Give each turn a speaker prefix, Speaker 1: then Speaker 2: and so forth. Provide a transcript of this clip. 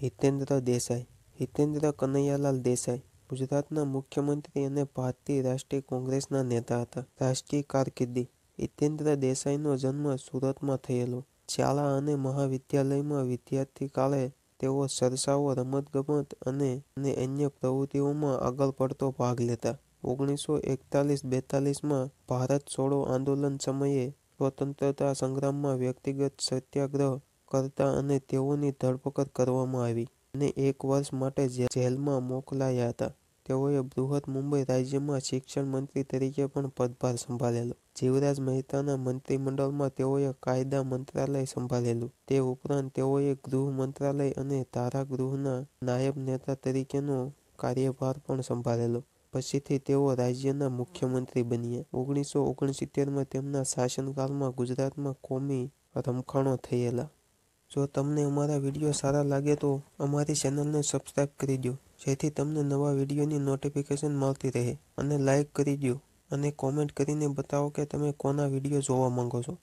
Speaker 1: હિતેન્દ્ર દેસાઈ હિતેન્દ્ર કનૈયાલાલ દેસાઈ ગુજરાતના મુખ્યમંત્રી અને ભારતીય રાષ્ટ્રીય કોંગ્રેસના નેતા હતા રાષ્ટ્રીય કારકિર્દી હિતેન્દ્ર દેસાઈનો જન્મ સુરતમાં થયેલો શાળા અને મહાવિદ્યાલયમાં વિદ્યાર્થી કાળે તેઓ સરસાઓ રમતગમત અને અન્ય પ્રવૃત્તિઓમાં આગળ પડતો ભાગ લેતા ઓગણીસો એકતાલીસ બેતાલીસમાં ભારત છોડો આંદોલન સમયે સ્વતંત્રતા સંગ્રામમાં વ્યક્તિગત સત્યાગ્રહ કરતા અને તેઓની ધરપકડ કરવામાં આવી અને એક વર્ષ માટે જેલમાં મોકલાયા હતા તેઓએ બૃહદ મુંબઈ રાજ્યમાં શિક્ષણ મંત્રી તરીકે પણ પદભાર સંભાળેલો જીવરાજ મહેતાના મંત્રીમંડળમાં તેઓએ કાયદા મંત્રાલય સંભાળેલું તે ઉપરાંત તેઓએ ગૃહ મંત્રાલય અને ધારાગૃહના નાયબ નેતા તરીકેનો કાર્યભાર પણ સંભાળેલો પછીથી તેઓ રાજ્યના મુખ્યમંત્રી બન્યા ઓગણીસો ઓગણસિત્તેરમાં તેમના શાસનકાળમાં ગુજરાતમાં કોમી રમખાણો થયેલા જો તમને અમારા વિડીયો સારા લાગે તો અમારી ચેનલને સબસ્ક્રાઇબ કરી દો જેથી તમને નવા વિડીયોની નોટિફિકેશન મળતી રહે અને લાઇક કરી દો અને કોમેન્ટ કરીને બતાવો કે તમે કોના વિડીયો જોવા માંગો છો